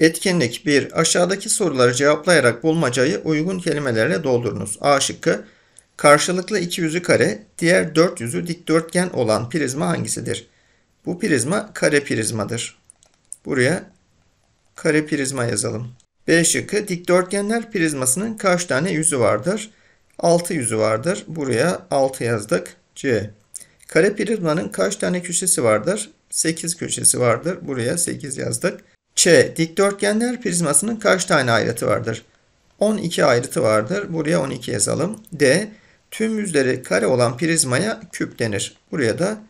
Etkinlik 1. Aşağıdaki soruları cevaplayarak bulmacayı uygun kelimelerle doldurunuz. A şıkkı. Karşılıklı iki yüzü kare, diğer dört yüzü dikdörtgen olan prizma hangisidir? Bu prizma kare prizmadır. Buraya kare prizma yazalım. B şıkkı. Dikdörtgenler prizmasının kaç tane yüzü vardır? Altı yüzü vardır. Buraya altı yazdık. C. Kare prizmanın kaç tane köşesi vardır? Sekiz köşesi vardır. Buraya sekiz yazdık. Ç. Dikdörtgenler prizmasının kaç tane ayrıtı vardır? 12 ayrıtı vardır. Buraya 12 yazalım. D. Tüm yüzleri kare olan prizmaya küp denir. Buraya da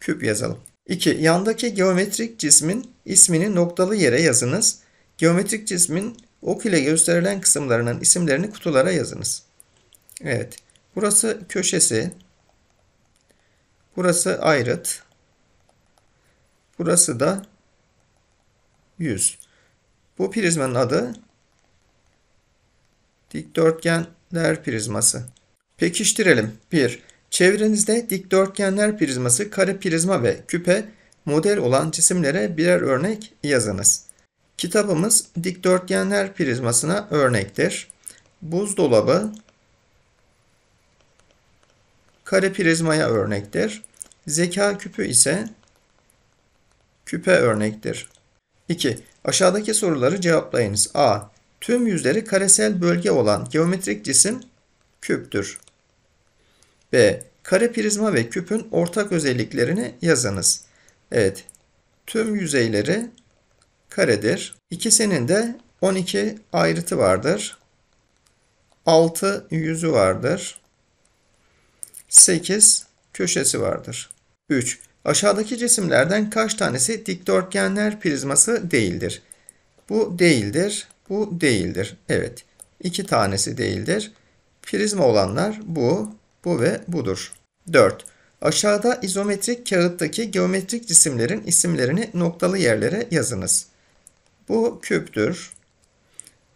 küp yazalım. 2. Yandaki geometrik cismin ismini noktalı yere yazınız. Geometrik cismin ok ile gösterilen kısımlarının isimlerini kutulara yazınız. Evet. Burası köşesi. Burası ayrıt. Burası da 100. Bu prizmanın adı dikdörtgenler prizması. Pekiştirelim. 1. Çevrenizde dikdörtgenler prizması, kare prizma ve küpe model olan cisimlere birer örnek yazınız. Kitabımız dikdörtgenler prizmasına örnektir. Buzdolabı kare prizmaya örnektir. Zeka küpü ise küpe örnektir. 2. Aşağıdaki soruları cevaplayınız. A. Tüm yüzleri karesel bölge olan geometrik cisim küptür. B. Kare prizma ve küpün ortak özelliklerini yazınız. Evet. Tüm yüzeyleri karedir. İkisinin de 12 ayrıtı vardır. 6 yüzü vardır. 8 köşesi vardır. 3. Aşağıdaki cisimlerden kaç tanesi dikdörtgenler prizması değildir? Bu değildir, bu değildir. Evet, iki tanesi değildir. Prizma olanlar bu, bu ve budur. 4. Aşağıda izometrik kağıttaki geometrik cisimlerin isimlerini noktalı yerlere yazınız. Bu küptür.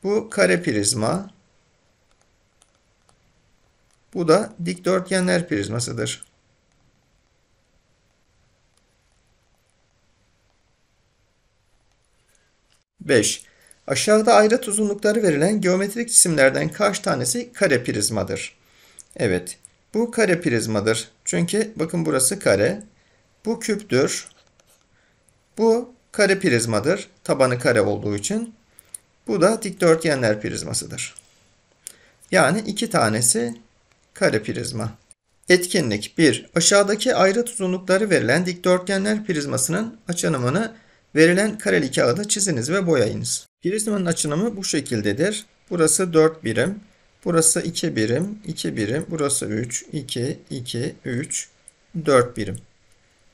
Bu kare prizma. Bu da dikdörtgenler prizmasıdır. 5. Aşağıda ayrıt uzunlukları verilen geometrik cisimlerden kaç tanesi kare prizmadır? Evet. Bu kare prizmadır. Çünkü bakın burası kare. Bu küptür. Bu kare prizmadır. Tabanı kare olduğu için. Bu da dikdörtgenler prizmasıdır. Yani iki tanesi kare prizma. Etkinlik 1. Aşağıdaki ayrıt uzunlukları verilen dikdörtgenler prizmasının açınımını Verilen kareli kağıda çiziniz ve boyayınız. Prizmanın açınımı bu şekildedir. Burası 4 birim, burası 2 birim, 2 birim, burası 3, 2, 2, 3, 4 birim.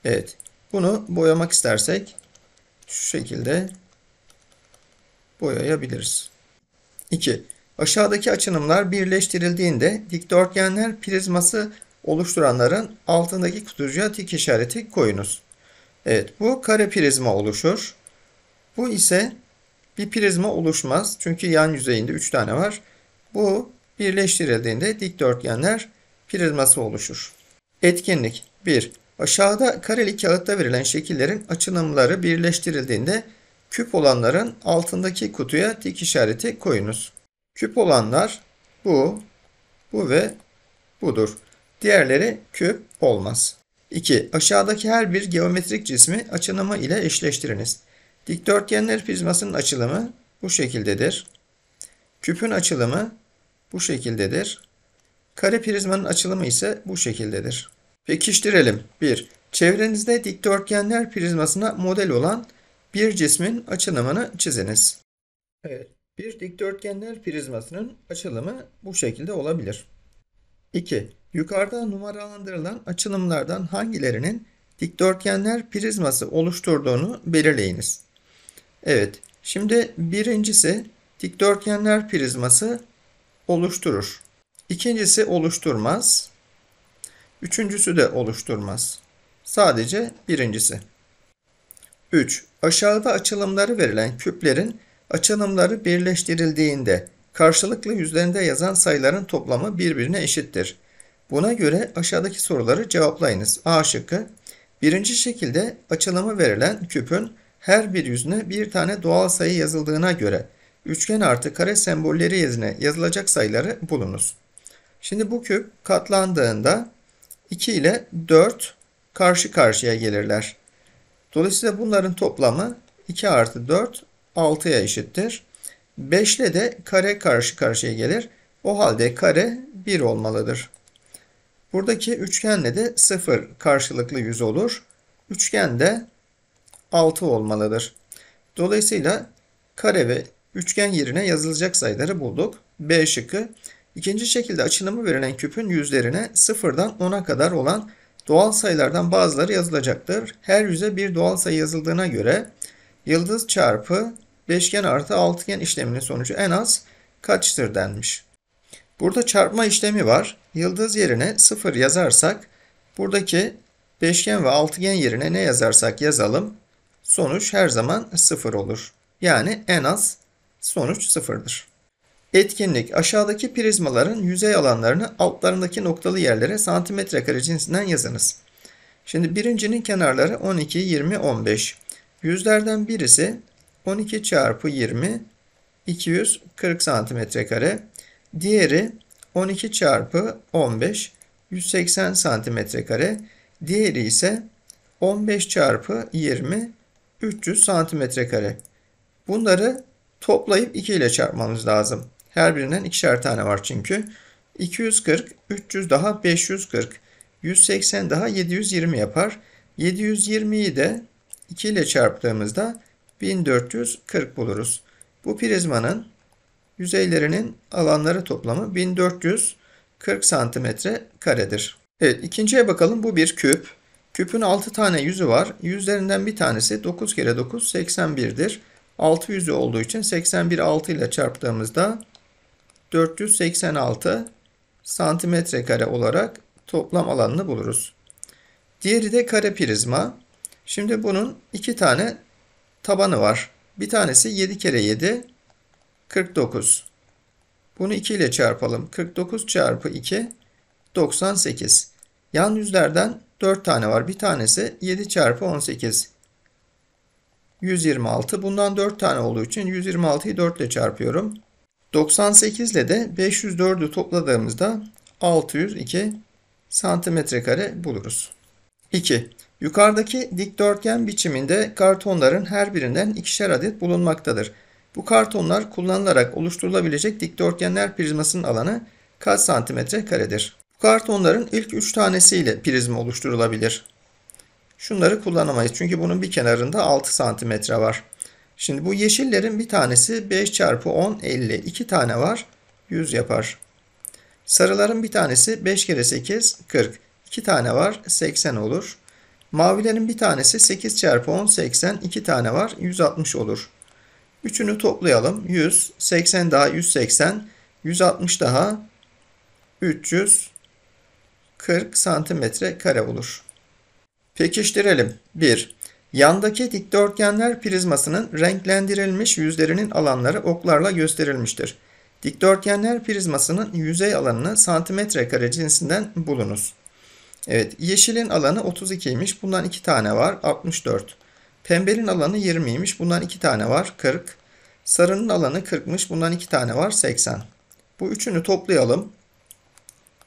Evet, bunu boyamak istersek şu şekilde boyayabiliriz. 2. Aşağıdaki açınımlar birleştirildiğinde dikdörtgenler prizması oluşturanların altındaki kutucuğa tik işareti koyunuz. Evet bu kare prizma oluşur. Bu ise bir prizma oluşmaz. Çünkü yan yüzeyinde 3 tane var. Bu birleştirildiğinde dikdörtgenler prizması oluşur. Etkinlik 1. Aşağıda kareli kağıtta verilen şekillerin açılımları birleştirildiğinde küp olanların altındaki kutuya dik işareti koyunuz. Küp olanlar bu, bu ve budur. Diğerleri küp olmaz. 2. Aşağıdaki her bir geometrik cismi açılımı ile eşleştiriniz. Dikdörtgenler prizmasının açılımı bu şekildedir. Küpün açılımı bu şekildedir. Kare prizmanın açılımı ise bu şekildedir. Pekiştirelim. 1. Çevrenizde dikdörtgenler prizmasına model olan bir cismin açılımını çiziniz. Evet, bir dikdörtgenler prizmasının açılımı bu şekilde olabilir. 2. Yukarıda numaralandırılan açılımlardan hangilerinin dikdörtgenler prizması oluşturduğunu belirleyiniz. Evet, şimdi birincisi dikdörtgenler prizması oluşturur. İkincisi oluşturmaz. Üçüncüsü de oluşturmaz. Sadece birincisi. 3. Aşağıda açılımları verilen küplerin açılımları birleştirildiğinde karşılıklı yüzlerinde yazan sayıların toplamı birbirine eşittir. Buna göre aşağıdaki soruları cevaplayınız. A şıkkı Birinci şekilde açılımı verilen küpün her bir yüzüne bir tane doğal sayı yazıldığına göre üçgen artı kare sembolleri yerine yazılacak sayıları bulunuz. Şimdi bu küp katlandığında 2 ile 4 karşı karşıya gelirler. Dolayısıyla bunların toplamı 2 artı 4 6'ya eşittir. 5 ile de kare karşı karşıya gelir. O halde kare 1 olmalıdır. Buradaki üçgenle de 0 karşılıklı yüz olur. Üçgen de 6 olmalıdır. Dolayısıyla kare ve üçgen yerine yazılacak sayıları bulduk. B şıkkı ikinci şekilde açılımı verilen küpün yüzlerine 0'dan 10'a kadar olan doğal sayılardan bazıları yazılacaktır. Her yüze bir doğal sayı yazıldığına göre yıldız çarpı beşgen artı altıgen işleminin sonucu en az kaçtır denmiş. Burada çarpma işlemi var. Yıldız yerine 0 yazarsak buradaki beşgen ve altıgen yerine ne yazarsak yazalım sonuç her zaman 0 olur. Yani en az sonuç 0'dır. Etkinlik aşağıdaki prizmaların yüzey alanlarını altlarındaki noktalı yerlere santimetre kare cinsinden yazınız. Şimdi birincinin kenarları 12, 20, 15. Yüzlerden birisi 12 çarpı 20 240 santimetre kare. Diğeri 12 çarpı 15 180 santimetre kare. Diğeri ise 15 çarpı 20 300 santimetre kare. Bunları toplayıp 2 ile çarpmanız lazım. Her birinden ikişer tane var çünkü. 240, 300 daha 540, 180 daha 720 yapar. 720'yi de 2 ile çarptığımızda 1440 buluruz. Bu prizmanın yüzeylerinin alanları toplamı 1440 santimetre karedir. Evet ikinciye bakalım bu bir küp. Küpün 6 tane yüzü var. Yüzlerinden bir tanesi 9 kere 9 81'dir. 6 yüzü olduğu için 81 6 ile çarptığımızda 486 santimetre kare olarak toplam alanını buluruz. Diğeri de kare prizma. Şimdi bunun iki tane tabanı var. Bir tanesi 7 kere 7 49. Bunu 2 ile çarpalım. 49 çarpı 2 98. Yan yüzlerden 4 tane var. Bir tanesi 7 çarpı 18. 126. Bundan 4 tane olduğu için 126'yı 4 ile çarpıyorum. 98 ile de 504'ü topladığımızda 602 santimetre kare buluruz. 2. Yukarıdaki dikdörtgen biçiminde kartonların her birinden ikişer adet bulunmaktadır. Bu kartonlar kullanılarak oluşturulabilecek dikdörtgenler prizmasının alanı kaç santimetre karedir? Bu kartonların ilk 3 tanesiyle prizma oluşturulabilir. Şunları kullanamayız çünkü bunun bir kenarında 6 santimetre var. Şimdi bu yeşillerin bir tanesi 5 çarpı 10 50 2 tane var 100 yapar. Sarıların bir tanesi 5 kere 8 40 2 tane var 80 olur. Mavilerin bir tanesi 8 çarpı 10 80 2 tane var 160 olur. Üçünü toplayalım. 100, 80 daha 180, 160 daha 340 santimetre kare olur. Pekiştirelim. 1. Yandaki dikdörtgenler prizmasının renklendirilmiş yüzlerinin alanları oklarla gösterilmiştir. Dikdörtgenler prizmasının yüzey alanını santimetre kare cinsinden bulunuz. Evet yeşilin alanı 32'ymiş. Bundan 2 tane var. 64. Pembenin alanı 20'ymiş. Bundan 2 tane var. 40. Sarının alanı 40'mış. Bundan 2 tane var. 80. Bu üçünü toplayalım.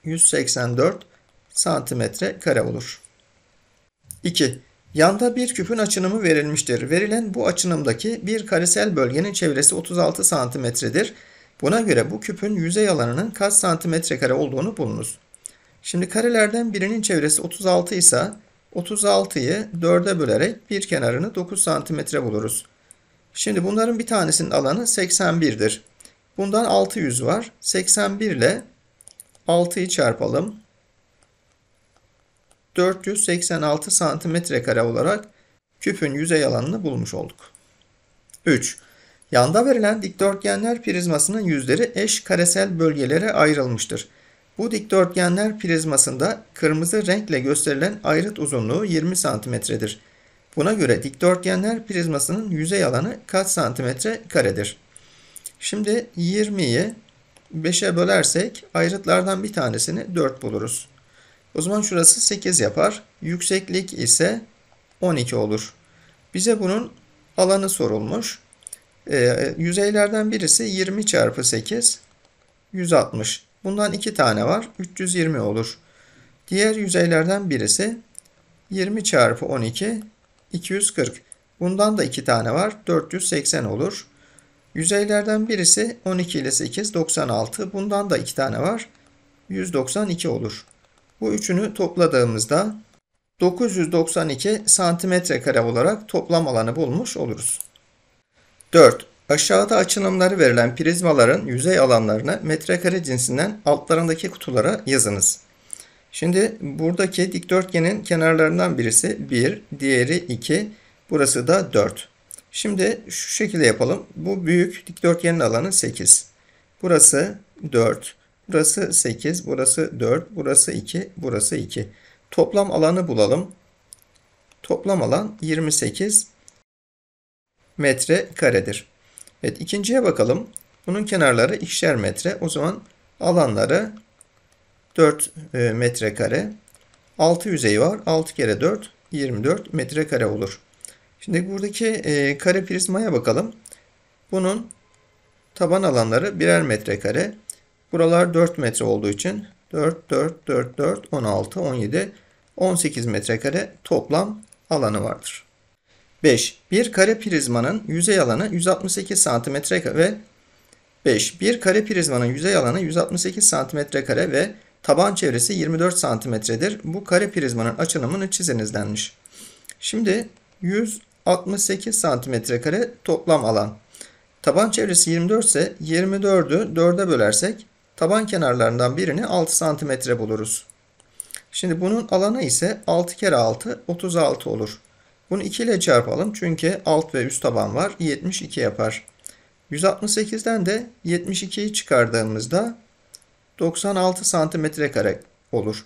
184 santimetre kare olur. 2. Yanda bir küpün açınımı verilmiştir. Verilen bu açınımdaki bir karesel bölgenin çevresi 36 santimetredir. Buna göre bu küpün yüzey alanının kaç santimetre kare olduğunu bulunuz. Şimdi karelerden birinin çevresi 36 ise 36'yı 4'e bölerek bir kenarını 9 santimetre buluruz. Şimdi bunların bir tanesinin alanı 81'dir. Bundan 600 var. 81 ile 6'yı çarpalım. 486 santimetre kare olarak küpün yüzey alanını bulmuş olduk. 3. Yanda verilen dikdörtgenler prizmasının yüzleri eş karesel bölgelere ayrılmıştır. Bu dikdörtgenler prizmasında kırmızı renkle gösterilen ayrıt uzunluğu 20 santimetredir. Buna göre dikdörtgenler prizmasının yüzey alanı kaç santimetre karedir? Şimdi 20'yi 5'e bölersek ayrıtlardan bir tanesini 4 buluruz. O zaman şurası 8 yapar. Yükseklik ise 12 olur. Bize bunun alanı sorulmuş. E, yüzeylerden birisi 20 çarpı 8 160. Bundan 2 tane var. 320 olur. Diğer yüzeylerden birisi 20 çarpı 12 240. Bundan da 2 tane var. 480 olur. Yüzeylerden birisi 12 ile 8 96. Bundan da 2 tane var. 192 olur. Bu üçünü topladığımızda 992 santimetre kare olarak toplam alanı bulmuş oluruz. 4. Aşağıda açılımları verilen prizmaların yüzey alanlarını metrekare cinsinden altlarındaki kutulara yazınız. Şimdi buradaki dikdörtgenin kenarlarından birisi 1, diğeri 2, burası da 4. Şimdi şu şekilde yapalım. Bu büyük dikdörtgenin alanı 8. Burası 4, burası 8, burası 4, burası 2, burası 2. Toplam alanı bulalım. Toplam alan 28 metre karedir. Evet ikinciye bakalım. Bunun kenarları ikişer metre. O zaman alanları 4 e, metrekare. 6 yüzey var. 6 kere 4 24 metrekare olur. Şimdi buradaki e, kare prizmaya bakalım. Bunun taban alanları birer metrekare. Buralar 4 metre olduğu için 4, 4, 4, 4, 16, 17, 18 metrekare toplam alanı vardır. 5. Bir kare prizmanın yüzey alanı 168 cm ve 5. Bir kare prizmanın yüzey alanı 168 cm kare ve taban çevresi 24 cm'dir. Bu kare prizmanın açılımını çiziniz denmiş. Şimdi 168 cm kare toplam alan. Taban çevresi 24 ise 24'ü 4'e bölersek taban kenarlarından birini 6 cm buluruz. Şimdi bunun alanı ise 6 kere 6 36 olur. Bunu 2 ile çarpalım çünkü alt ve üst taban var. 72 yapar. 168'den de 72'yi çıkardığımızda 96 santimetre kare olur.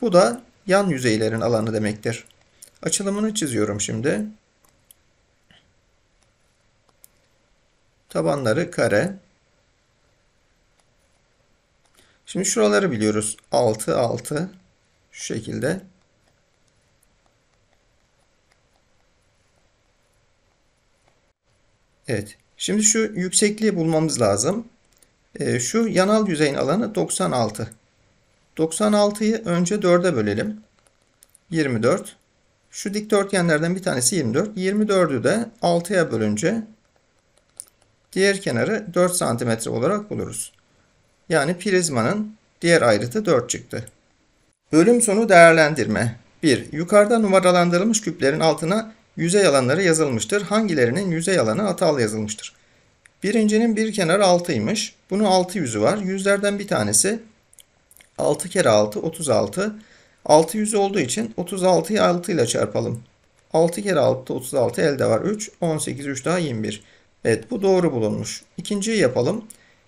Bu da yan yüzeylerin alanı demektir. Açılımını çiziyorum şimdi. Tabanları kare. Şimdi şuraları biliyoruz. 6, 6 şu şekilde. Evet. Şimdi şu yüksekliği bulmamız lazım. Ee, şu yanal yüzeyin alanı 96. 96'yı önce 4'e bölelim. 24. Şu dikdörtgenlerden bir tanesi 24. 24'ü de 6'ya bölünce diğer kenarı 4 cm olarak buluruz. Yani prizmanın diğer ayrıtı 4 çıktı. Bölüm sonu değerlendirme. 1. Yukarıda numaralandırılmış küplerin altına yüzey alanları yazılmıştır. Hangilerinin yüzey alanı hatalı yazılmıştır? Birincinin bir kenarı 6'ymış. Bunun 6 yüzü var. Yüzlerden bir tanesi 6 kere 6 36. 6 yüzü olduğu için 36'yı 6 ile çarpalım. 6 kere 6 36 elde var 3. 18 3 daha 21. Evet bu doğru bulunmuş. İkinciyi yapalım.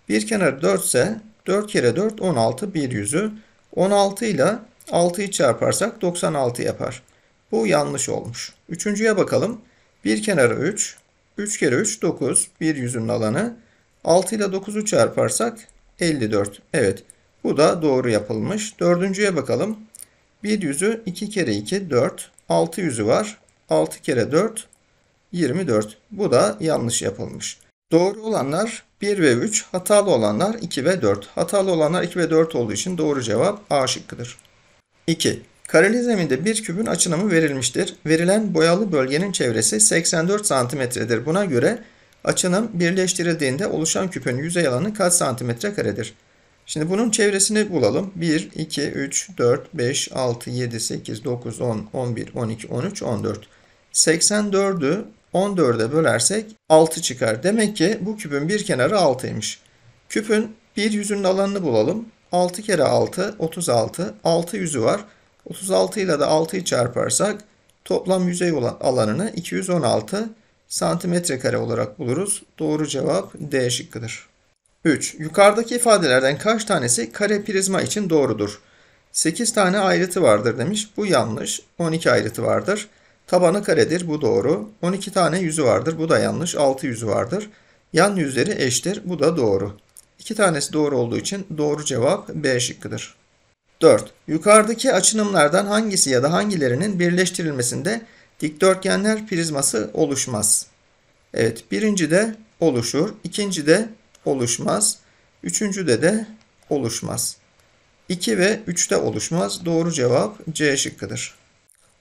Bir kenarı 4 ise 4 kere 4 16 bir yüzü. 16 ile 6'yı çarparsak 96 yapar. Bu yanlış olmuş. Üçüncüye bakalım. Bir kenarı 3. 3 kere 3 9. Bir yüzünün alanı. 6 ile 9'u çarparsak 54. Evet bu da doğru yapılmış. Dördüncüye bakalım. Bir yüzü 2 kere 2 4. 6 yüzü var. 6 kere 4 24. Bu da yanlış yapılmış. Doğru olanlar 1 ve 3, hatalı olanlar 2 ve 4. Hatalı olanlar 2 ve 4 olduğu için doğru cevap A şıkkıdır. 2. Kareli zeminde bir kübün açınımı verilmiştir. Verilen boyalı bölgenin çevresi 84 santimetredir. Buna göre açınım birleştirildiğinde oluşan küpün yüzey alanı kaç santimetre karedir? Şimdi bunun çevresini bulalım. 1, 2, 3, 4, 5, 6, 7, 8, 9, 10, 11, 12, 13, 14. 84'ü 14'e bölersek 6 çıkar. Demek ki bu küpün bir kenarı 6'ymış. Küpün bir yüzünün alanını bulalım. 6 kere 6, 36. 6 yüzü var. 36 ile de 6'yı çarparsak toplam yüzey olan alanını 216 santimetre kare olarak buluruz. Doğru cevap D şıkkıdır. 3. Yukarıdaki ifadelerden kaç tanesi kare prizma için doğrudur? 8 tane ayrıtı vardır demiş. Bu yanlış. 12 ayrıtı vardır. Tabanı karedir. Bu doğru. 12 tane yüzü vardır. Bu da yanlış. 6 yüzü vardır. Yan yüzleri eşittir. Bu da doğru. İki tanesi doğru olduğu için doğru cevap B şıkkıdır. 4. Yukarıdaki açınımlardan hangisi ya da hangilerinin birleştirilmesinde dikdörtgenler prizması oluşmaz? Evet birinci de oluşur. ikinci de oluşmaz. Üçüncü de de oluşmaz. 2 ve 3'te oluşmaz. Doğru cevap C şıkkıdır.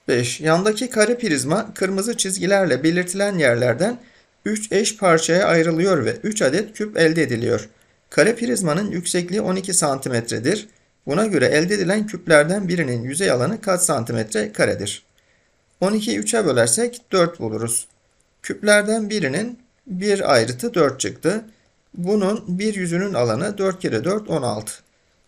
5. Yandaki kare prizma kırmızı çizgilerle belirtilen yerlerden 3 eş parçaya ayrılıyor ve 3 adet küp elde ediliyor. Kare prizmanın yüksekliği 12 santimetredir. Buna göre elde edilen küplerden birinin yüzey alanı kaç santimetre karedir? 12'yi 3'e bölersek 4 buluruz. Küplerden birinin bir ayrıtı 4 çıktı. Bunun bir yüzünün alanı 4 kere 4 16.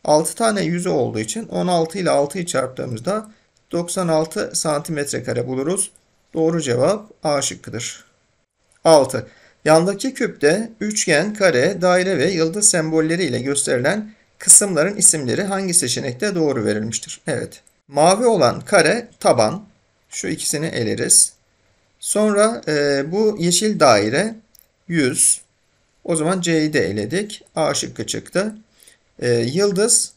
6 tane yüzü olduğu için 16 ile 6'yı çarptığımızda 96 santimetre kare buluruz. Doğru cevap A şıkkıdır. 6. Yandaki küpte üçgen, kare, daire ve yıldız sembolleri ile gösterilen kısımların isimleri hangi seçenekte doğru verilmiştir? Evet. Mavi olan kare taban. Şu ikisini eleriz. Sonra e, bu yeşil daire 100. O zaman C'yi de eledik. A şıkkı çıktı. E, yıldız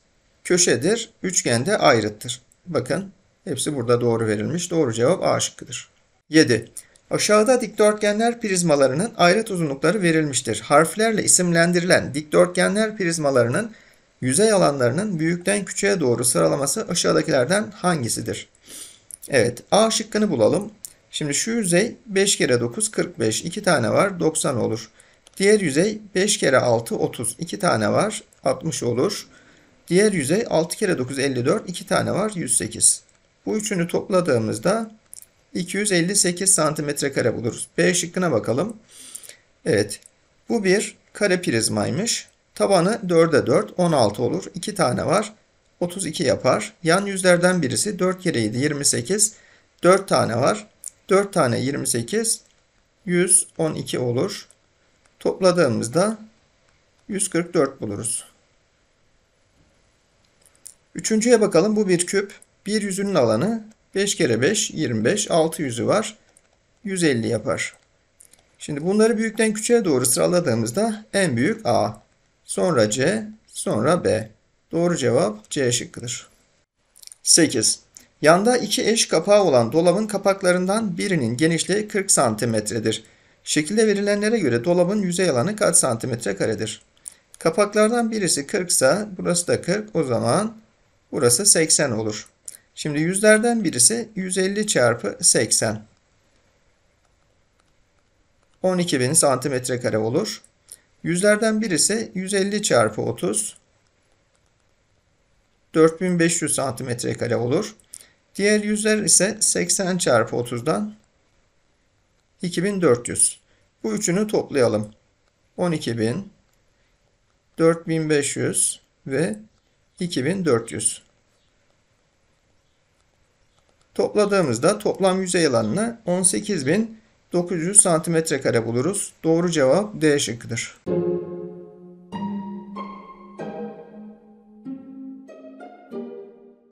köşedir. Üçgende ayrıttır. Bakın hepsi burada doğru verilmiş. Doğru cevap A şıkkıdır. 7. Aşağıda dikdörtgenler prizmalarının ayrıt uzunlukları verilmiştir. Harflerle isimlendirilen dikdörtgenler prizmalarının yüzey alanlarının büyükten küçüğe doğru sıralaması aşağıdakilerden hangisidir? Evet A şıkkını bulalım. Şimdi şu yüzey 5 kere 9 45 2 tane var 90 olur. Diğer yüzey 5 kere 6 30 2 tane var 60 olur. Diğer yüzey 6 kere 9 54 2 tane var 108. Bu üçünü topladığımızda 258 santimetre kare buluruz. B şıkkına bakalım. Evet bu bir kare prizmaymış. Tabanı 4'e 4 16 olur. 2 tane var. 32 yapar. Yan yüzlerden birisi 4 kere 7 28. 4 tane var. 4 tane 28 112 olur. Topladığımızda 144 buluruz. Üçüncüye bakalım. Bu bir küp. Bir yüzünün alanı 5 kere 5 25. 6 yüzü var. 150 yapar. Şimdi bunları büyükten küçüğe doğru sıraladığımızda en büyük A sonra C, sonra B. Doğru cevap C şıkkıdır. 8. Yanda iki eş kapağı olan dolabın kapaklarından birinin genişliği 40 santimetredir. Şekilde verilenlere göre dolabın yüzey alanı kaç santimetre karedir? Kapaklardan birisi 40 ise burası da 40 o zaman burası 80 olur. Şimdi yüzlerden birisi 150 çarpı 80. 12.000 santimetre kare olur. Yüzlerden birisi 150 çarpı 30 4500 santimetre kare olur. Diğer yüzler ise 80 çarpı 30'dan 2400. Bu üçünü toplayalım. 12000, 4500 ve 2400. Topladığımızda toplam yüzey alanına 18000 900 santimetre kare buluruz. Doğru cevap D şıkkıdır.